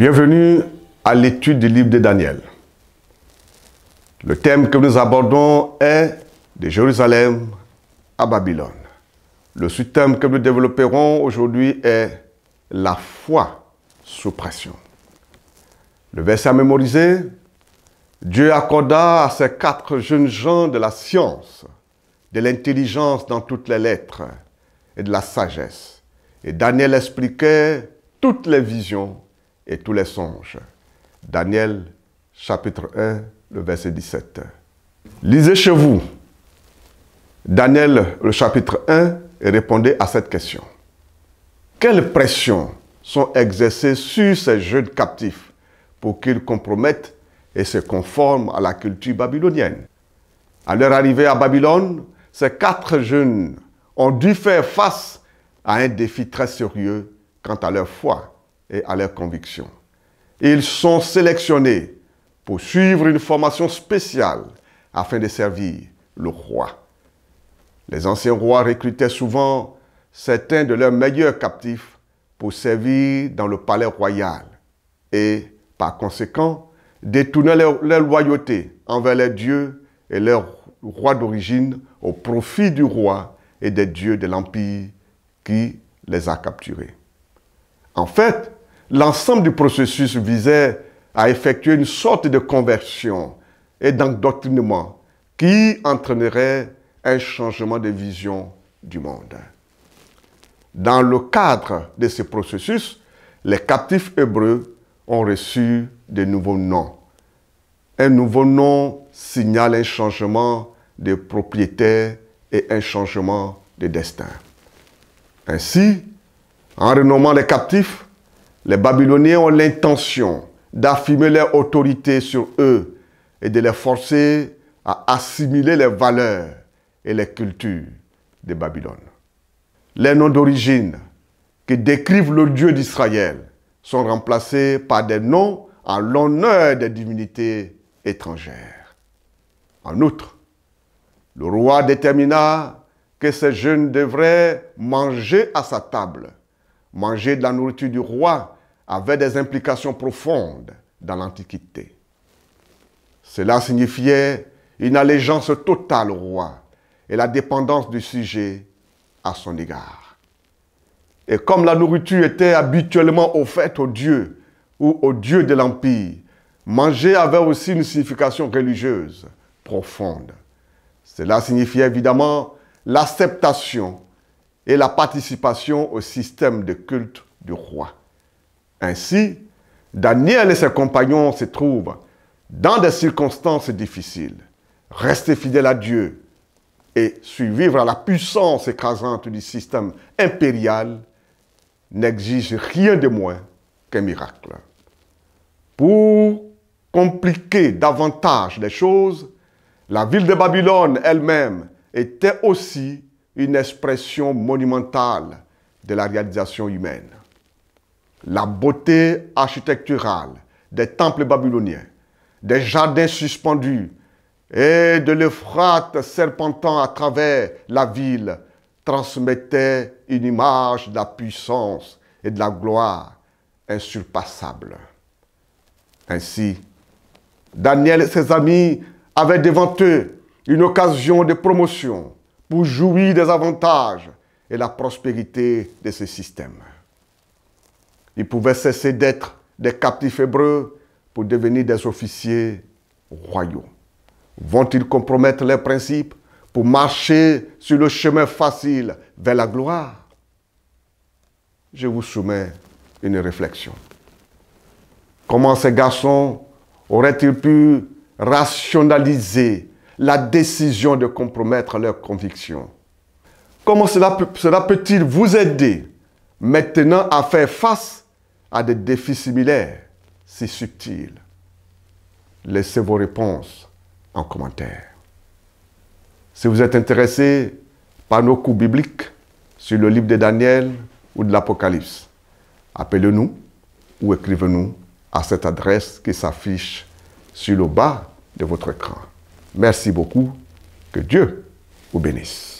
Bienvenue à l'étude du livre de Daniel. Le thème que nous abordons est de Jérusalem à Babylone. Le sous-thème que nous développerons aujourd'hui est la foi sous pression. Le verset à mémoriser, Dieu accorda à ces quatre jeunes gens de la science, de l'intelligence dans toutes les lettres et de la sagesse. Et Daniel expliquait toutes les visions et tous les songes. Daniel chapitre 1, le verset 17. Lisez chez vous Daniel le chapitre 1 et répondez à cette question. Quelles pressions sont exercées sur ces jeunes captifs pour qu'ils compromettent et se conforment à la culture babylonienne À leur arrivée à Babylone, ces quatre jeunes ont dû faire face à un défi très sérieux quant à leur foi et à leurs convictions. Ils sont sélectionnés pour suivre une formation spéciale afin de servir le roi. Les anciens rois recrutaient souvent certains de leurs meilleurs captifs pour servir dans le palais royal et, par conséquent, détournaient leur, loyauté envers les dieux et leurs rois d'origine au profit du roi et des dieux de l'Empire qui les a capturés. En fait, L'ensemble du processus visait à effectuer une sorte de conversion et d'endoctrinement qui entraînerait un changement de vision du monde. Dans le cadre de ce processus, les captifs hébreux ont reçu de nouveaux noms. Un nouveau nom signale un changement de propriétaire et un changement de destin. Ainsi, en renommant les captifs, les Babyloniens ont l'intention d'affirmer leur autorité sur eux et de les forcer à assimiler les valeurs et les cultures de Babylone. Les noms d'origine qui décrivent le Dieu d'Israël sont remplacés par des noms en l'honneur des divinités étrangères. En outre, le roi détermina que ces jeunes devraient manger à sa table, manger de la nourriture du roi avait des implications profondes dans l'Antiquité. Cela signifiait une allégeance totale au roi et la dépendance du sujet à son égard. Et comme la nourriture était habituellement offerte aux dieux ou aux dieux de l'Empire, manger avait aussi une signification religieuse profonde. Cela signifiait évidemment l'acceptation et la participation au système de culte du roi. Ainsi, Daniel et ses compagnons se trouvent dans des circonstances difficiles. Rester fidèle à Dieu et survivre à la puissance écrasante du système impérial n'exige rien de moins qu'un miracle. Pour compliquer davantage les choses, la ville de Babylone elle-même était aussi une expression monumentale de la réalisation humaine la beauté architecturale des temples babyloniens, des jardins suspendus et de l'Euphrate serpentant à travers la ville transmettait une image de la puissance et de la gloire insurpassable. Ainsi, Daniel et ses amis avaient devant eux une occasion de promotion pour jouir des avantages et la prospérité de ce système. Ils pouvaient cesser d'être des captifs hébreux pour devenir des officiers royaux. Vont-ils compromettre leurs principes pour marcher sur le chemin facile vers la gloire Je vous soumets une réflexion. Comment ces garçons auraient-ils pu rationaliser la décision de compromettre leurs convictions Comment cela peut-il vous aider maintenant à faire face à des défis similaires, si subtils. Laissez vos réponses en commentaire. Si vous êtes intéressé par nos cours bibliques sur le livre de Daniel ou de l'Apocalypse, appelez-nous ou écrivez-nous à cette adresse qui s'affiche sur le bas de votre écran. Merci beaucoup. Que Dieu vous bénisse.